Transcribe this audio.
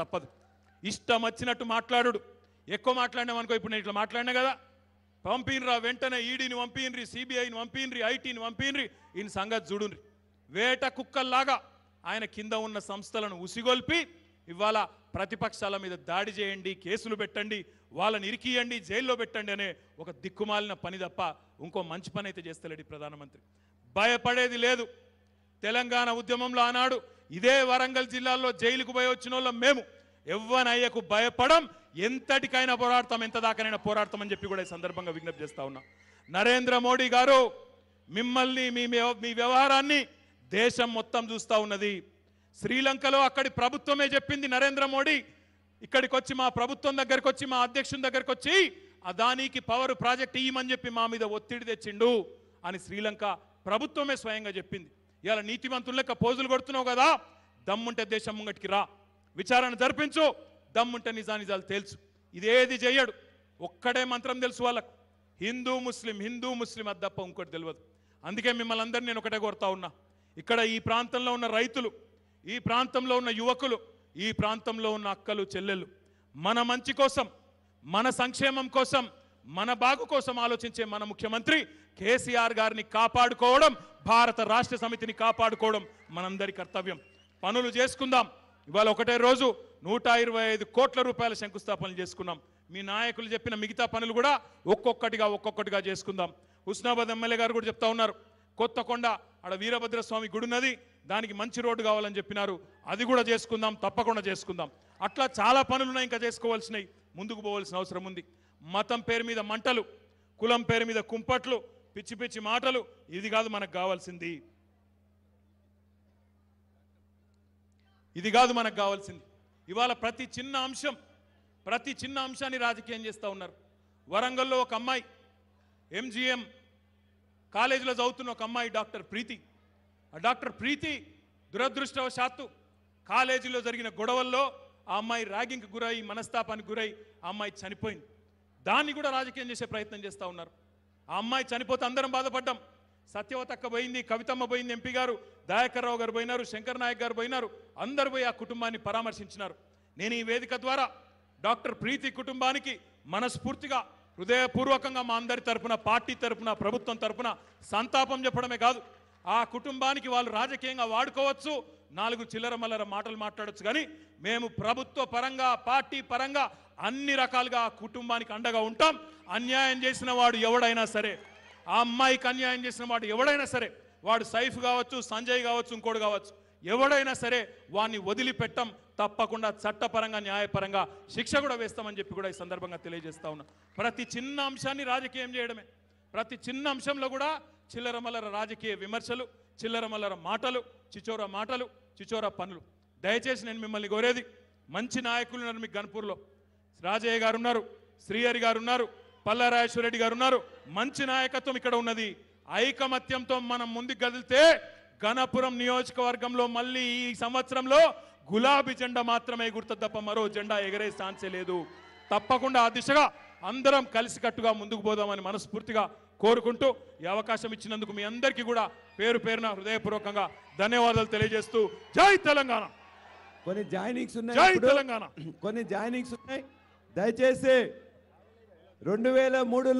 తప్పదు ఇష్టం వచ్చినట్టు మాట్లాడు ఎక్కువ మాట్లాడినామనుకో ఇప్పుడు నేను ఇట్లా మాట్లాడినా కదా పంపినరా వెంటనే ఈడీని పంపినరి సిబిఐని పంపినరి ఐటీని పంపినరి ఈయన సంగతి చూడుండ్రి వేట కుక్కల్లాగా ఆయన కింద ఉన్న సంస్థలను ఉసిగొల్పి ఇవాళ ప్రతిపక్షాల మీద దాడి చేయండి కేసులు పెట్టండి వాళ్ళని ఇరికియండి జైల్లో పెట్టండి అనే ఒక దిక్కుమాలిన పని తప్ప ఇంకో మంచి పని అయితే చేస్తలేడు ప్రధానమంత్రి భయపడేది లేదు తెలంగాణ ఉద్యమంలో ఆనాడు ఇదే వరంగల్ జిల్లాలో జైలుకు పోయి వచ్చిన వాళ్ళం మేము ఎవ్వనయ్యకు భయపడం ఎంతటికైనా పోరాడతాం ఎంత దాకానైనా అని చెప్పి కూడా ఈ సందర్భంగా విజ్ఞప్తి చేస్తా ఉన్నా నరేంద్ర మోడీ గారు మిమ్మల్ని మీ మీ వ్యవహారాన్ని దేశం మొత్తం చూస్తూ ఉన్నది శ్రీలంకలో అక్కడి ప్రభుత్వమే చెప్పింది నరేంద్ర మోడీ ఇక్కడికి వచ్చి మా ప్రభుత్వం దగ్గరకు వచ్చి మా అధ్యక్షుని దగ్గరకు వచ్చి అదానికి పవర్ ప్రాజెక్ట్ ఇయ్యమని చెప్పి మా మీద ఒత్తిడి తెచ్చిండు అని శ్రీలంక ప్రభుత్వమే స్వయంగా చెప్పింది ఇవాళ నీతిమంతుల లెక్క పోజులు కొడుతున్నావు కదా దమ్ముంటే దేశం ముంగటికి రా విచారణ జరిపించు దమ్ముంటే నిజానిజాలు తెలుసు ఇదేది చేయడు ఒక్కడే మంత్రం తెలుసు వాళ్ళకు హిందూ ముస్లిం హిందూ ముస్లిం అది తప్ప ఇంకోటి తెలియదు అందుకే మిమ్మల్ని అందరినీ నేను ఒకటే కోరుతా ఉన్నా ఇక్కడ ఈ ప్రాంతంలో ఉన్న రైతులు ఈ ప్రాంతంలో ఉన్న యువకులు ఈ ప్రాంతంలో ఉన్న అక్కలు చెల్లెలు మన మంచి కోసం మన సంక్షేమం కోసం మన బాగు కోసం ఆలోచించే మన ముఖ్యమంత్రి కేసీఆర్ గారిని కాపాడుకోవడం భారత రాష్ట్ర సమితిని కాపాడుకోవడం మనందరి కర్తవ్యం పనులు చేసుకుందాం ఇవాళ ఒకటే రోజు నూట ఇరవై ఐదు కోట్ల రూపాయల శంకుస్థాపనలు చేసుకున్నాం మీ నాయకులు చెప్పిన మిగతా పనులు కూడా ఒక్కొక్కటిగా ఒక్కొక్కటిగా చేసుకుందాం హుస్నాబాద్ ఎమ్మెల్యే గారు కూడా చెప్తా ఉన్నారు కొత్త కొండ ఆడ వీరభద్రస్వామి గుడి ఉన్నది దానికి మంచి రోడ్డు కావాలని చెప్పినారు అది కూడా చేసుకుందాం తప్పకుండా చేసుకుందాం అట్లా చాలా పనులున్నాయి ఇంకా చేసుకోవాల్సినవి ముందుకు పోవాల్సిన అవసరం ఉంది మతం పేరు మీద మంటలు కులం పేరు మీద కుంపట్లు పిచ్చి పిచ్చి మాటలు ఇది కాదు మనకు కావాల్సింది ఇది కాదు మనకు కావాల్సింది ఇవాళ ప్రతి చిన్న అంశం ప్రతి చిన్న అంశాన్ని రాజకీయం చేస్తూ ఉన్నారు వరంగల్లో ఒక అమ్మాయి ఎంజిఎం కాలేజీలో చదువుతున్న ఒక అమ్మాయి డాక్టర్ ప్రీతి ఆ డాక్టర్ ప్రీతి దురదృష్టవశాత్తు కాలేజీలో జరిగిన గొడవల్లో ఆ అమ్మాయి ర్యాగింగ్కి గురై మనస్తాపానికి గురై ఆ అమ్మాయి చనిపోయింది దాన్ని కూడా రాజకీయం చేసే ప్రయత్నం చేస్తూ ఉన్నారు ఆ అమ్మాయి చనిపోతే అందరం బాధపడ్డాం సత్యవతక్క పోయింది కవితమ్మ పోయింది ఎంపీ గారు దయాకర్ రావు గారు పోయినారు శంకర్ నాయక్ గారు పోయినారు అందరు పోయి ఆ కుటుంబాన్ని పరామర్శించినారు నేను ఈ వేదిక ద్వారా డాక్టర్ ప్రీతి కుటుంబానికి మనస్ఫూర్తిగా హృదయపూర్వకంగా మా అందరి తరఫున పార్టీ తరఫున ప్రభుత్వం తరఫున సంతాపం చెప్పడమే కాదు ఆ కుటుంబానికి వాళ్ళు రాజకీయంగా వాడుకోవచ్చు నాలుగు చిల్లర మల్లర మాటలు మాట్లాడచ్చు కానీ మేము ప్రభుత్వ పరంగా పార్టీ పరంగా అన్ని రకాలుగా ఆ కుటుంబానికి అండగా ఉంటాం అన్యాయం చేసిన వాడు ఎవడైనా సరే ఆ అమ్మాయికి అన్యాయం చేసిన వాడు ఎవడైనా సరే వాడు సైఫ్ కావచ్చు సంజయ్ కావచ్చు ఇంకోడు కావచ్చు ఎవడైనా సరే వాడిని వదిలిపెట్టం తప్పకుండా చట్టపరంగా న్యాయపరంగా శిక్ష కూడా వేస్తామని చెప్పి కూడా ఈ సందర్భంగా తెలియజేస్తా ఉన్నా ప్రతి చిన్న అంశాన్ని రాజకీయం చేయడమే ప్రతి చిన్న అంశంలో కూడా చిల్లరమల్లర రాజకీయ విమర్శలు చిల్లరమల్లర మాటలు చిచోర మాటలు చిచోర పనులు దయచేసి నేను మిమ్మల్ని కోరేది మంచి నాయకులు ఉన్నారు మీకు గన్పూర్లో రాజయ్య గారు ఉన్నారు శ్రీహరి గారు ఉన్నారు పల్లారాజేశ్వరరెడ్డి గారు ఉన్నారు మంచి నాయకత్వం ఇక్కడ ఉన్నది ఐకమత్యంతో మనం ముందుకు కదిలితే గణపురం నియోజకవర్గంలో మళ్ళీ ఈ సంవత్సరంలో గులాబీ జెండా మాత్రమే గుర్తు తప్ప మరో జెండా ఎగరే ఛాన్సే లేదు తప్పకుండా ఆ దిశగా అందరం కలిసికట్టుగా ముందుకు పోదామని మనస్ఫూర్తిగా కోరుకుంటూ ఈ అవకాశం ఇచ్చినందుకు మీ అందరికీ కూడా పేరు పేరున హృదయపూర్వకంగా ధన్యవాదాలు తెలియజేస్తూ జై తెలంగాణ కొన్ని జాయినింగ్స్ ఉన్నాయి జై తెలంగాణ కొన్ని జాయినింగ్స్ ఉన్నాయి దయచేసి రెండు వేల మూడులో